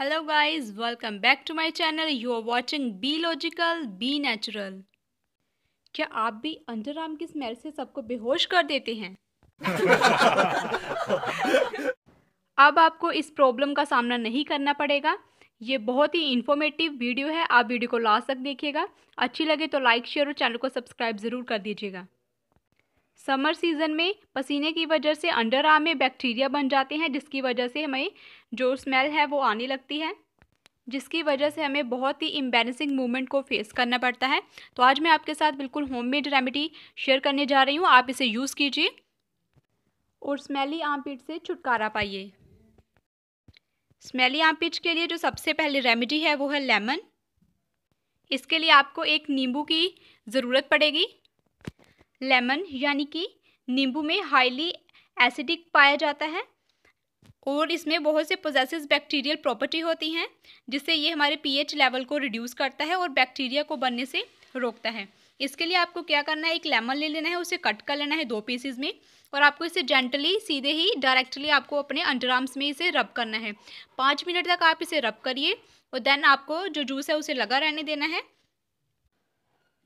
hello guys welcome back to my channel you are watching be logical be natural क्या आप भी under arm की smell से सबको बेहोश कर देते हैं अब आपको इस प्रॉब्लम का सामना नहीं करना पड़ेगा ये बहुत ही इन्फॉर्मेटिव वीडियो है आप वीडियो को लास्ट तक देखिएगा अच्छी लगे तो लाइक शेयर और चैनल को सब्सक्राइब ज़रूर कर दीजिएगा समर सीज़न में पसीने की वजह से अंडर आर्म में बैक्टीरिया बन जाते हैं जिसकी वजह से हमें जो स्मेल है वो आने लगती है जिसकी वजह से हमें बहुत ही इम्बेलेंसिंग मूवमेंट को फेस करना पड़ता है तो आज मैं आपके साथ बिल्कुल होममेड रेमेडी शेयर करने जा रही हूँ आप इसे यूज़ कीजिए और स्मेली आम पीट से छुटकारा पाइए स्मेली आम पीठ के लिए जो सबसे पहले रेमेडी है वो है लेमन इसके लिए आपको एक नींबू की ज़रूरत पड़ेगी लेमन यानी कि नींबू में हाईली एसिडिक पाया जाता है और इसमें बहुत से पोजेसिस बैक्टीरियल प्रॉपर्टी होती हैं जिससे ये हमारे पीएच लेवल को रिड्यूस करता है और बैक्टीरिया को बनने से रोकता है इसके लिए आपको क्या करना है एक लेमन ले लेना है उसे कट कर लेना है दो पीसेज में और आपको इसे जेंटली सीधे ही डायरेक्टली आपको अपने अंडर आर्म्स में इसे रब करना है पाँच मिनट तक आप इसे रब करिए और देन आपको जो जूस है उसे लगा रहने देना है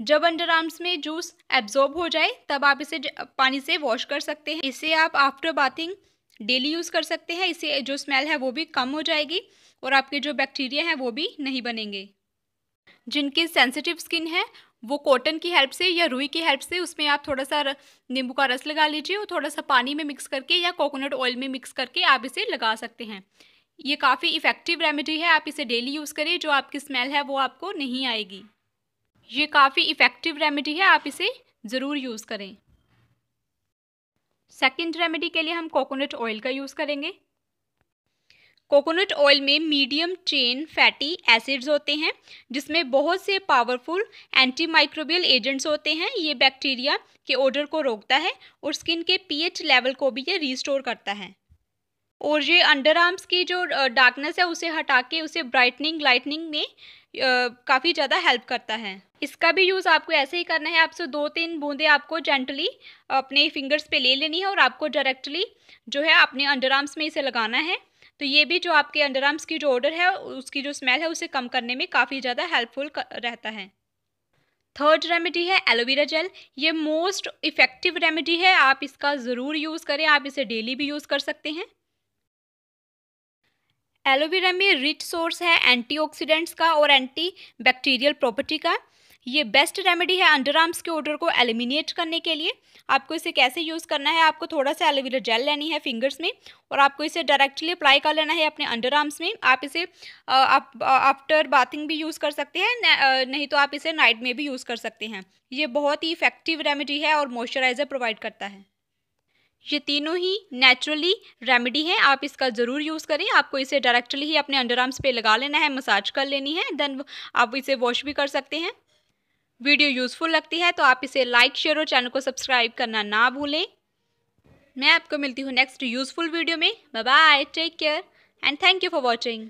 जब अंडर आर्म्स में जूस एब्जॉर्ब हो जाए तब आप इसे पानी से वॉश कर सकते हैं इसे आप आफ्टर बाथिंग डेली यूज़ कर सकते हैं इसे जो स्मेल है वो भी कम हो जाएगी और आपके जो बैक्टीरिया हैं वो भी नहीं बनेंगे जिनकी सेंसिटिव स्किन है वो कॉटन की हेल्प से या रुई की हेल्प से उसमें आप थोड़ा सा नींबू का रस लगा लीजिए और थोड़ा सा पानी में मिक्स करके या कोकोनट ऑयल में मिक्स करके आप इसे लगा सकते हैं ये काफ़ी इफ़ेक्टिव रेमेडी है आप इसे डेली यूज़ करें जो आपकी स्मेल है वो आपको नहीं आएगी ये काफ़ी इफ़ेक्टिव रेमेडी है आप इसे ज़रूर यूज़ करें सेकंड रेमेडी के लिए हम कोकोनट ऑयल का यूज़ करेंगे कोकोनट ऑयल में मीडियम चेन फैटी एसिड्स होते हैं जिसमें बहुत से पावरफुल एंटी माइक्रोबियल एजेंट्स होते हैं ये बैक्टीरिया के ओडर को रोकता है और स्किन के पीएच लेवल को भी ये रिस्टोर करता है और ये अंडर आर्म्स की जो डार्कनेस है उसे हटा के उसे ब्राइटनिंग लाइटनिंग में काफ़ी ज़्यादा हेल्प करता है इसका भी यूज़ आपको ऐसे ही करना है आपसे दो तीन बूंदे आपको जेंटली अपने फिंगर्स पे ले लेनी है और आपको डायरेक्टली जो है अपने अंडर आर्म्स में इसे लगाना है तो ये भी जो आपके अंडर आर्म्स की जो ऑर्डर है उसकी जो स्मेल है उसे कम करने में काफ़ी ज़्यादा हेल्पफुल रहता है थर्ड रेमेडी है एलोवेरा जेल ये मोस्ट इफ़ेक्टिव रेमेडी है आप इसका ज़रूर यूज़ करें आप इसे डेली भी यूज़ कर सकते हैं एलोवेरा में रिच सोर्स है एंटीऑक्सीडेंट्स का और एंटी बैक्टीरियल प्रॉपर्टी का ये बेस्ट रेमेडी है अंडर आर्म्स के ऑर्डर को एलिमिनेट करने के लिए आपको इसे कैसे यूज़ करना है आपको थोड़ा सा एलोवेरा जेल लेनी है फिंगर्स में और आपको इसे डायरेक्टली अप्लाई कर लेना है अपने अंडर आर्म्स में आप इसे आप आफ्टर बाथिंग भी यूज़ कर सकते हैं नहीं तो आप इसे नाइट में भी यूज़ कर सकते हैं ये बहुत ही इफेक्टिव रेमेडी है और मॉइस्चराइज़र प्रोवाइड करता है ये तीनों ही नेचुरली रेमेडी है आप इसका ज़रूर यूज़ करें आपको इसे डायरेक्टली ही अपने अंडर आर्म्स पे लगा लेना है मसाज कर लेनी है देन आप इसे वॉश भी कर सकते हैं वीडियो यूज़फुल लगती है तो आप इसे लाइक शेयर और चैनल को सब्सक्राइब करना ना भूलें मैं आपको मिलती हूँ नेक्स्ट यूज़फुल वीडियो में bye take care and thank you for watching